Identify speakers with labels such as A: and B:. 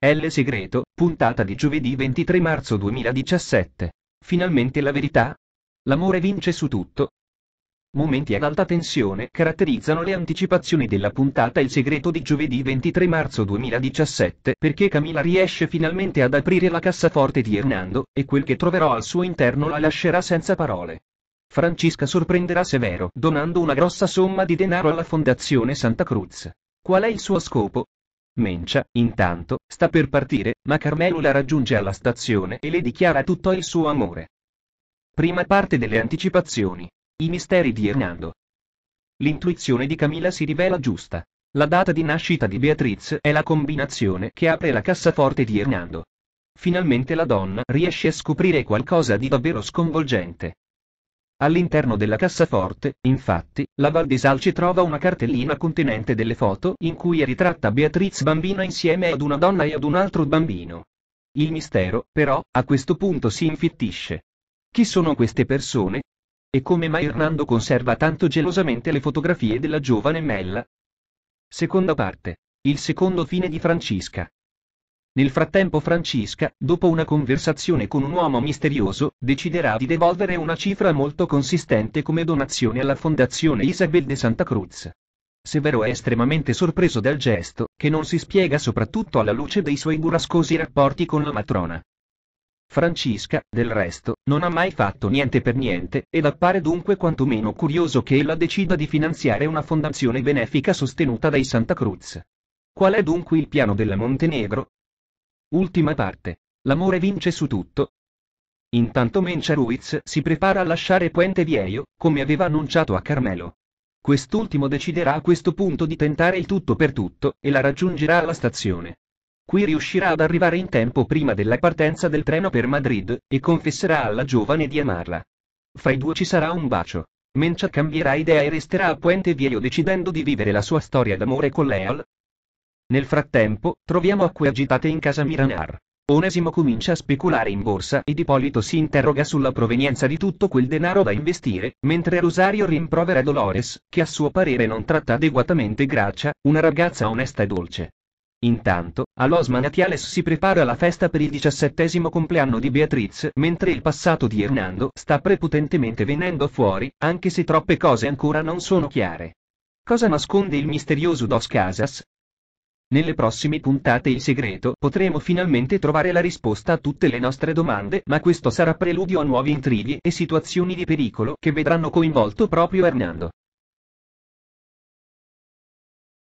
A: L Segreto, puntata di giovedì 23 marzo 2017. Finalmente la verità? L'amore vince su tutto. Momenti ad alta tensione caratterizzano le anticipazioni della puntata Il segreto di giovedì 23 marzo 2017 perché Camilla riesce finalmente ad aprire la cassaforte di Hernando e quel che troverò al suo interno la lascerà senza parole. Francesca sorprenderà Severo donando una grossa somma di denaro alla Fondazione Santa Cruz. Qual è il suo scopo? Mencia, intanto, sta per partire, ma Carmelo la raggiunge alla stazione e le dichiara tutto il suo amore. Prima parte delle anticipazioni. I misteri di Hernando. L'intuizione di Camilla si rivela giusta. La data di nascita di Beatriz è la combinazione che apre la cassaforte di Hernando. Finalmente la donna riesce a scoprire qualcosa di davvero sconvolgente. All'interno della cassaforte, infatti, la Val di Salci trova una cartellina contenente delle foto in cui è ritratta Beatriz bambina insieme ad una donna e ad un altro bambino. Il mistero, però, a questo punto si infittisce. Chi sono queste persone? E come mai Hernando conserva tanto gelosamente le fotografie della giovane Mella? Seconda parte. Il secondo fine di Francisca. Nel frattempo Francisca, dopo una conversazione con un uomo misterioso, deciderà di devolvere una cifra molto consistente come donazione alla Fondazione Isabel de Santa Cruz. Severo è estremamente sorpreso dal gesto, che non si spiega soprattutto alla luce dei suoi burrascosi rapporti con la matrona. Francisca, del resto, non ha mai fatto niente per niente, ed appare dunque quantomeno curioso che ella decida di finanziare una fondazione benefica sostenuta dai Santa Cruz. Qual è dunque il piano della Montenegro? Ultima parte. L'amore vince su tutto. Intanto Mencia Ruiz si prepara a lasciare Puente Viejo, come aveva annunciato a Carmelo. Quest'ultimo deciderà a questo punto di tentare il tutto per tutto, e la raggiungerà alla stazione. Qui riuscirà ad arrivare in tempo prima della partenza del treno per Madrid, e confesserà alla giovane di amarla. Fra i due ci sarà un bacio. Mencia cambierà idea e resterà a Puente Viejo decidendo di vivere la sua storia d'amore con Leal, nel frattempo, troviamo acque agitate in casa Miranar. Onesimo comincia a speculare in borsa ed Ippolito si interroga sulla provenienza di tutto quel denaro da investire, mentre Rosario rimprovera Dolores, che a suo parere non tratta adeguatamente Gracia, una ragazza onesta e dolce. Intanto, a Los Manatiales si prepara la festa per il diciassettesimo compleanno di Beatriz, mentre il passato di Hernando sta prepotentemente venendo fuori, anche se troppe cose ancora non sono chiare. Cosa nasconde il misterioso Dos Casas? Nelle prossime puntate Il Segreto potremo finalmente trovare la risposta a tutte le nostre domande, ma questo sarà preludio a nuovi intrighi e situazioni di pericolo che vedranno coinvolto proprio Hernando.